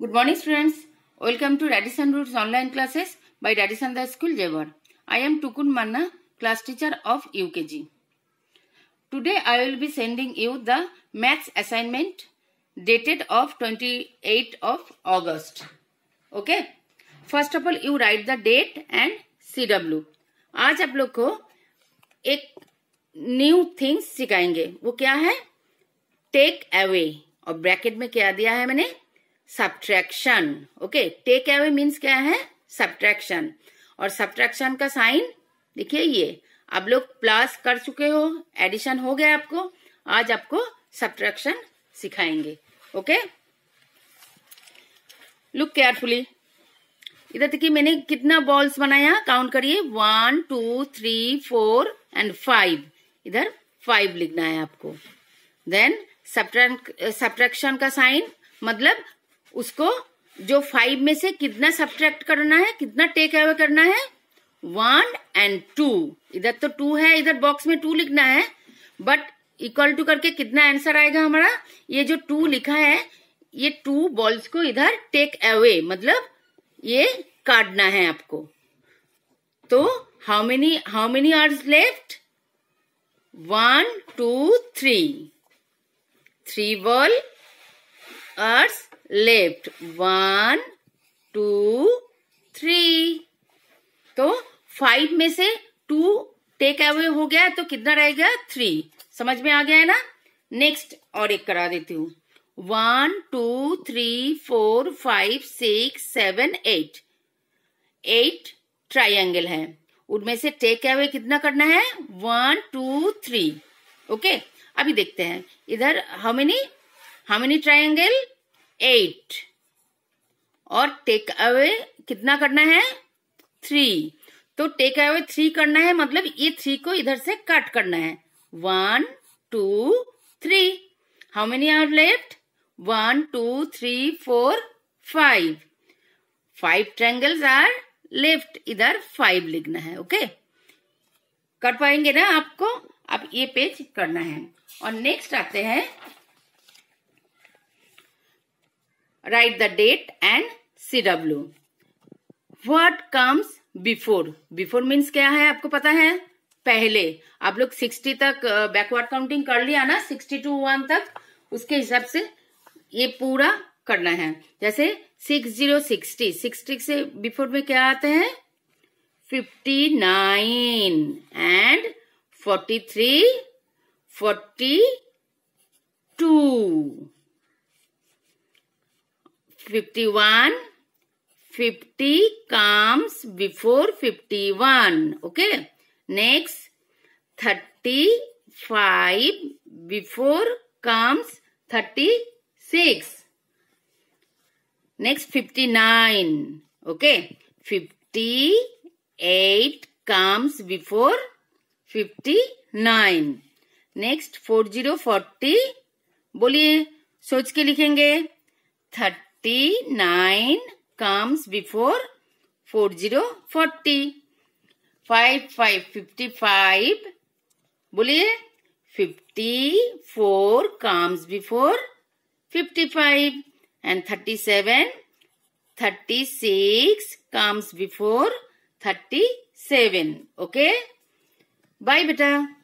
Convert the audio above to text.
Good morning students welcome to Radisson Roots online classes by Radisson the school Jewar I am Tukun Manna class teacher of UKG today I will be sending you the maths assignment dated of 28 of August okay first of all you write the date and C W आज आप लोग को एक new things सिखाएंगे वो क्या है take away और ब्रैकेट में क्या दिया है मैंने subtraction okay take away means क्या है सब्ट्रैक्शन और सब्ट्रैक्शन का साइन देखिए ये आप लोग प्लस कर चुके हो एडिशन हो गया आपको आज आपको सब्ट्रैक्शन सिखाएंगे ओके लुक केयरफुली इधर देखिए मैंने कितना बॉल्स बनाया काउंट करिए one two three four and five इधर फाइव लिखना है आपको देन सब्ट्रैक्शन का साइन मतलब उसको जो फाइव में से कितना सब्ट्रैक्ट करना है कितना टेक अवे करना है वन एंड टू इधर तो टू है इधर बॉक्स में टू लिखना है बट इक्वल टू करके कितना आंसर आएगा हमारा ये जो टू लिखा है ये टू बॉल्स को इधर टेक अवे मतलब ये काटना है आपको तो how many how many are left one two three three ball are left one two three तो फाइव में से टू टेक अवे हो गया तो कितना रहेगा थ्री समझ में आ गया है ना नेक्स्ट और एक करा देती हूँ one two three four five six seven eight eight triangle है उनमें से टेक अवे कितना करना है वन टू थ्री ओके अभी देखते हैं इधर how many how many triangle eight और टेक अवे कितना करना है थ्री तो टेक अवे थ्री करना है मतलब ये थ्री को इधर से कट करना है one two three how many are left one two three four five five triangles are left इधर फाइव लिखना है ओके okay? कर पाएंगे ना आपको अब आप ये पेज करना है और नेक्स्ट आते हैं write the date and CW. What comes before? Before means क्या है आपको पता है पहले आप लोग सिक्सटी तक बैकवर्ड काउंटिंग कर लिया ना सिक्सटी टू वन तक उसके हिसाब से ये पूरा करना है जैसे सिक्स जीरो सिक्सटी सिक्सटी से बिफोर में क्या आते हैं fifty nine and forty three forty fifty one fifty comes before fifty one okay next thirty five before comes thirty six next fifty nine okay fifty eight comes before fifty nine next four zero forty बोलिए सोच के लिखेंगे thirty 59 comes before 4040. 5 5 55 बोलिए 54 comes before 55 and 37 36 comes before 37 okay bye beta